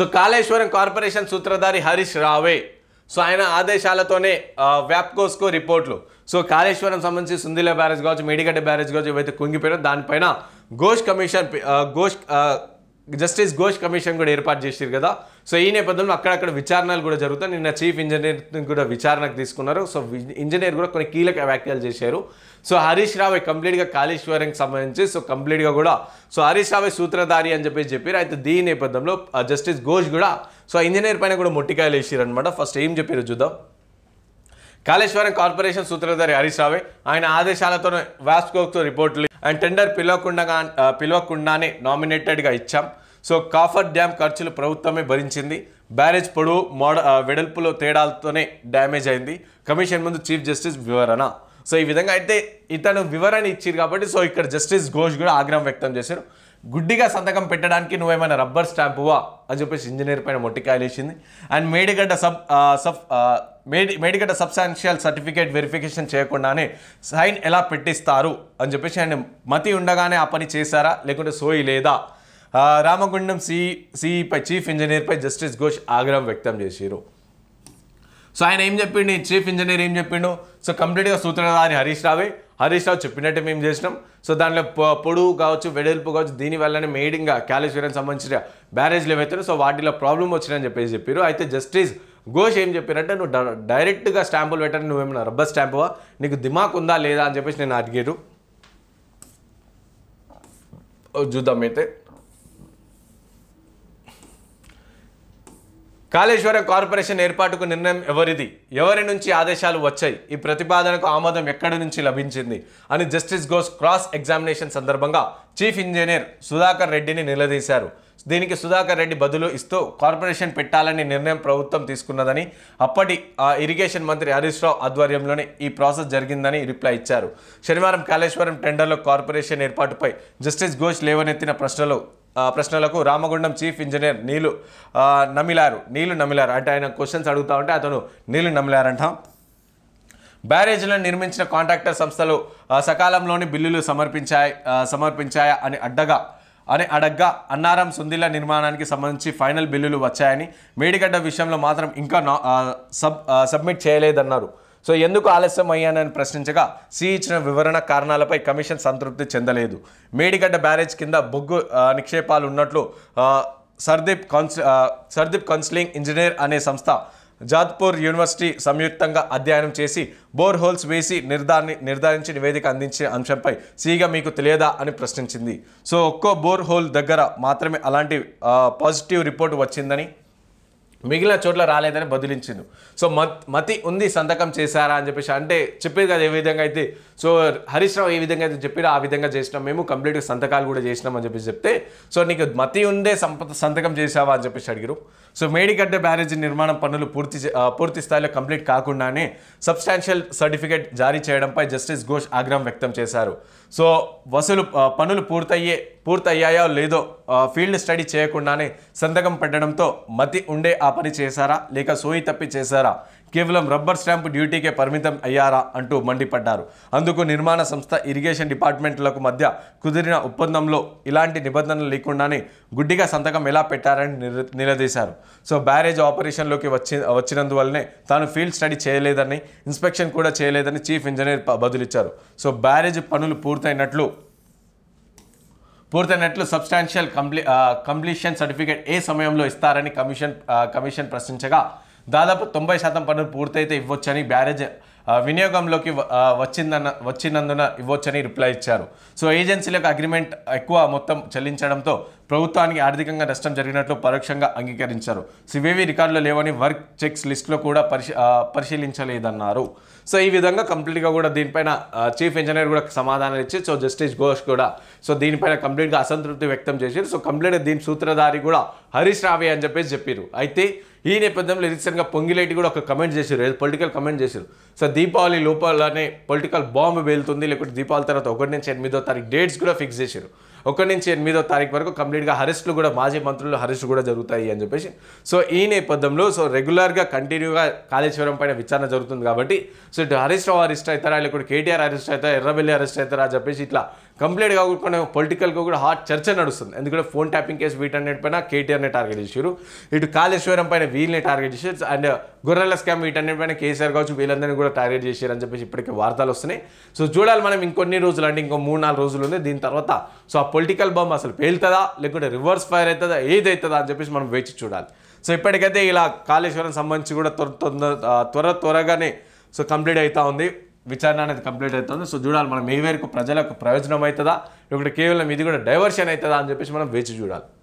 so Kaleshwaram corporation సూత్రధారి హరీష్ రావే so ఆయన ఆదేశాలతోనే వ్యాప్కోస్కో రిపోర్ట్లు సో కాళేశ్వరం సంబంధించి సుందీల బ్యారేజ్ కావచ్చు మేడిగడ్డ బ్యారేజ్ కావచ్చు ఏవైతే కుంగిపోయినా దానిపైన Ghosh commission Ghosh justice Ghosh commission కూడా ఏర్పాటు చేశారు కదా సో ఈ నేపథ్యంలో అక్కడక్కడ విచారణలు కూడా జరుగుతాయి నిన్న చీఫ్ ఇంజనీర్ కూడా విచారణకు తీసుకున్నారు సో ఇంజనీర్ కూడా కొన్ని కీలక వ్యాఖ్యలు చేశారు సో హరీష్ రావు కంప్లీట్గా కాళేశ్వరంకి సంబంధించి సో కంప్లీట్గా కూడా సో హరీష్ రావు సూత్రధారి అని చెప్పేసి చెప్పారు అయితే దీని నేపథ్యంలో జస్టిస్ ఘోష్ కూడా సో ఇంజనీర్ పైన కూడా మొట్టికాయలు వేసారు అనమాట ఫస్ట్ ఏం చెప్పారు చూద్దాం కాళేశ్వరం కార్పొరేషన్ సూత్రధారి హరీష్ రావే ఆయన ఆదేశాలతోనే వాస్కోక్తో రిపోర్టులు అండ్ టెండర్ పిలవకుండా పిలవకుండానే నామినేటెడ్గా ఇచ్చాం సో కాఫర్ డ్యామ్ ఖర్చులు ప్రభుత్వమే భరించింది బ్యారేజ్ పొడవు మోడ వెడల్పులో తేడాలతోనే డ్యామేజ్ అయింది కమిషన్ ముందు చీఫ్ జస్టిస్ వివరణ సో ఈ విధంగా అయితే ఇతను వివరణ ఇచ్చారు కాబట్టి సో ఇక్కడ జస్టిస్ ఘోష్ కూడా ఆగ్రహం వ్యక్తం చేశారు గుడ్డిగా సంతకం పెట్టడానికి నువ్వేమైనా రబ్బర్ స్టాంపువా అని చెప్పేసి ఇంజనీర్ పైన మొట్టికాయలు వేసింది and Medigadda sub sub Medi Medigadda substantial certificate verification చేయకుండానే సైన్ ఎలా పెట్టిస్తారు అని చెప్పేసి ఆయన మతి ఉండగానే ఆ పని చేశారా లేకుంటే సోయి లేదా రామగుండం సి సిఈపై చీఫ్ ఇంజనీర్పై జస్టిస్ ఘోష్ ఆగ్రహం వ్యక్తం చేశారు సో ఆయన ఏం చెప్పిండు చీఫ్ ఇంజనీర్ ఏం చెప్పిండు సో కంప్లీట్గా సూత్రధారి హరీష్ రావే హరీష్ రావు చెప్పినట్టే మేము చేసినాం సో దాంట్లో పొడువు కావచ్చు వెడల్పు కావచ్చు దీనివల్లనే మెయిడింగ్గా క్యాలిఫీరియన్ సంబంధించిన బ్యారేజ్లు ఏవైతే సో వాటిలో ప్రాబ్లం వచ్చిందని చెప్పేసి చెప్పారు అయితే జస్టిస్ ఘోష్ ఏం చెప్పారంటే నువ్వు డైరెక్ట్గా స్టాంపులు పెట్టని నువ్వేమైనా రబ్బర్ స్టాంపువా నీకు దిమాక్ ఉందా లేదా అని చెప్పేసి నేను అడిగారు చూద్దాం అయితే కాళేశ్వరం కార్పొరేషన్ ఏర్పాటుకు నిర్ణయం ఎవరిది ఎవరి నుంచి ఆదేశాలు వచ్చాయి ఈ ప్రతిపాదనకు ఆమోదం ఎక్కడి నుంచి లభించింది అని జస్టిస్ గోస్ క్రాస్ ఎగ్జామినేషన్ సందర్భంగా చీఫ్ ఇంజనీర్ సుధాకర్ రెడ్డిని నిలదీశారు దీనికి సుధాకర్ రెడ్డి బదులు ఇస్తూ కార్పొరేషన్ పెట్టాలని నిర్ణయం ప్రభుత్వం తీసుకున్నదని అప్పటి ఇరిగేషన్ మంత్రి హరీష్ రావు ఆధ్వర్యంలోనే ఈ ప్రాసెస్ జరిగిందని రిప్లై ఇచ్చారు శనివారం కాళేశ్వరం టెండర్లో కార్పొరేషన్ ఏర్పాటుపై జస్టిస్ ఘోష్ లేవనెత్తిన ప్రశ్నలు ప్రశ్నలకు రామగుండం చీఫ్ ఇంజనీర్ నీలు నమిలారు నీలు నమిలారు అంటే ఆయన క్వశ్చన్స్ అడుగుతా ఉంటే అతను నీలు నమిలారంట బ్యారేజీలను నిర్మించిన కాంట్రాక్టర్ సంస్థలు సకాలంలోని బిల్లులు సమర్పించాయి సమర్పించాయా అని అడ్డగా అని అడగ్గా అన్నారం సుందిల నిర్మాణానికి సంబంధించి ఫైనల్ బిల్లులు వచ్చాయని మేడిగడ్డ విషయంలో మాత్రం ఇంకా సబ్ సబ్మిట్ చేయలేదన్నారు సో ఎందుకు ఆలస్యం అయ్యానని ప్రశ్నించగా సి ఇచ్చిన వివరణ కారణాలపై కమిషన్ సంతృప్తి చెందలేదు మేడిగడ్డ బ్యారేజ్ కింద బొగ్గు నిక్షేపాలు ఉన్నట్లు సర్దీప్ కౌన్స్ సర్దీప్ కౌన్సిలింగ్ ఇంజనీర్ అనే సంస్థ జాద్పూర్ యూనివర్సిటీ సంయుక్తంగా అధ్యయనం చేసి బోర్ హోల్స్ వేసి నిర్ధారణ నిర్ధారించి నివేదిక అందించే అంశంపై సీగా మీకు తెలియదా అని ప్రశ్నించింది సో ఒక్కో బోర్ హోల్ దగ్గర మాత్రమే అలాంటి పాజిటివ్ రిపోర్ట్ వచ్చిందని మిగిలిన చోట్ల రాలేదని బదిలించిండు సో మత్ మతి ఉంది సంతకం చేశారా అని చెప్పేసి అంటే చెప్పేది కదా ఏ విధంగా అయితే సో హరీష్ రావు ఏ విధంగా అయితే చెప్పారో ఆ విధంగా చేసినాం మేము కంప్లీట్గా సంతకాలు కూడా చేసినాం అని చెప్పేసి చెప్తే సో నీకు మతి ఉందే సంపద సంతకం చేసావా అని చెప్పేసి అడిగారు సో మేడిగడ్డ బ్యారేజ్ నిర్మాణం పనులు పూర్తి పూర్తి స్థాయిలో కంప్లీట్ కాకుండానే సబ్స్టాన్షియల్ సర్టిఫికేట్ జారీ చేయడంపై జస్టిస్ ఘోష్ ఆగ్రహం వ్యక్తం చేశారు సో వసూలు పనులు పూర్తయ్యే పూర్తయ్యాయో లేదో ఫీల్డ్ స్టడీ చేయకుండానే సంతకం పెట్టడంతో మతి ఉండే ఆ పని చేశారా లేక సోయి తప్పి చేశారా కేవలం రబ్బర్ స్టాంపు డ్యూటీకే పరిమితం అయ్యారా అంటూ మండిపడ్డారు అందుకు నిర్మాణ సంస్థ ఇరిగేషన్ డిపార్ట్మెంట్లకు మధ్య కుదిరిన ఒప్పందంలో ఇలాంటి నిబంధనలు లేకుండానే గుడ్డిగా సంతకం ఎలా పెట్టారని నిలదీశారు సో బ్యారేజ్ ఆపరేషన్లోకి వచ్చి వచ్చినందువల్లనే తాను ఫీల్డ్ స్టడీ చేయలేదని ఇన్స్పెక్షన్ కూడా చేయలేదని చీఫ్ ఇంజనీర్ బదులిచ్చారు సో బ్యారేజ్ పనులు పూర్తయినట్లు పూర్తయినట్లు సబ్స్టాన్షియల్ కంప్లీ కంప్లీషన్ సర్టిఫికేట్ ఏ సమయంలో ఇస్తారని కమిషన్ కమిషన్ ప్రశ్నించగా దాదాపు తొంభై శాతం పనులు పూర్తయితే ఇవ్వచ్చని బ్యారేజ్ వినియోగంలోకి వచ్చిందన్న వచ్చినందున ఇవ్వచ్చని రిప్లై ఇచ్చారు సో ఏజెన్సీలకు అగ్రిమెంట్ ఎక్కువ మొత్తం చెల్లించడంతో ప్రభుత్వానికి ఆర్థికంగా నష్టం జరిగినట్లు పరోక్షంగా అంగీకరించారు సివేవి రికార్డులు లేవని వర్క్ చెక్స్ లిస్టులో కూడా పరిశీ పరిశీలించలేదన్నారు సో ఈ విధంగా కంప్లీట్గా కూడా దీనిపైన చీఫ్ ఇంజనీర్ కూడా సమాధానం ఇచ్చి సో జస్టిస్ ఘోష్ కూడా సో దీనిపైన కంప్లీట్గా అసంతృప్తి వ్యక్తం చేశారు సో కంప్లీట్గా దీని సూత్రధారి కూడా హరీష్ రావి అని చెప్పేసి చెప్పారు అయితే ఈ నేపథ్యంలో రీసెంట్గా పొంగిలేటి కూడా ఒక కమెంట్ చేశారు పొలిటికల్ కమెంట్ చేశారు సో దీపావళి లోపలనే పొలిటికల్ బాంబు వెళ్తుంది లేకుంటే దీపావళి తర్వాత ఒకటి నుంచి ఎనిమిదో తారీఖు డేట్స్ కూడా ఫిక్స్ చేశారు ఒకటి నుంచి ఎనిమిదో తారీఖు వరకు కంప్లీట్గా అరెస్టులు కూడా మాజీ మంత్రులు హరెస్ట్ కూడా జరుగుతాయి అని చెప్పేసి సో ఈ నేపథ్యంలో సో రెగ్యులర్గా కంటిన్యూగా కాళేశ్వరం పైన విచారణ జరుగుతుంది కాబట్టి సో ఇటు హరీష్ రావు అరెస్ట్ అవుతారా లేకుంటే కేటీఆర్ అరెస్ట్ అవుతారా ఎర్రబెల్లి అరెస్ట్ అవుతారా అని చెప్పేసి ఇట్లా కంప్లీట్ కాకుండా పొలిటికల్గా కూడా హాట్ చర్చ నడుస్తుంది ఎందుకంటే ఫోన్ ట్యాపింగ్ కేసు వీటన్నిటి పైన కేటీఆర్ని టార్గెట్ చేశారు ఇటు కాళేశ్వరం పైన వీళ్ళని టార్గెట్ చేశారు అండ్ గొర్రెల స్కామ్ వీటన్నిటి పైన కేసీఆర్ కావచ్చు వీళ్ళందరినీ కూడా టార్గెట్ చేశారు అని చెప్పేసి ఇప్పటికే వార్తలు వస్తున్నాయి సో చూడాలి మనం ఇంకొన్ని రోజులు అంటే ఇంకో మూడు నాలుగు రోజులు ఉంది దీని తర్వాత సో ఆ పొలిటికల్ బాంబ్ అసలు పేలుతుందా లేకుంటే రివర్స్ ఫైర్ అవుతుందా ఏదైతుందా అని చెప్పేసి మనం వేచి చూడాలి సో ఇప్పటికైతే ఇలా కాళేశ్వరం సంబంధించి కూడా త్వర త్వర త్వరగానే సో కంప్లీట్ అవుతూ ఉంది విచారణ అనేది కంప్లీట్ అవుతుంది సో చూడాలి మనం ఏ వరకు ప్రజలకు ప్రయోజనం అవుతుందా ఇప్పుడు కేవలం ఇది కూడా డైవర్షన్ అవుతుందా అని చెప్పేసి మనం వేచి చూడాలి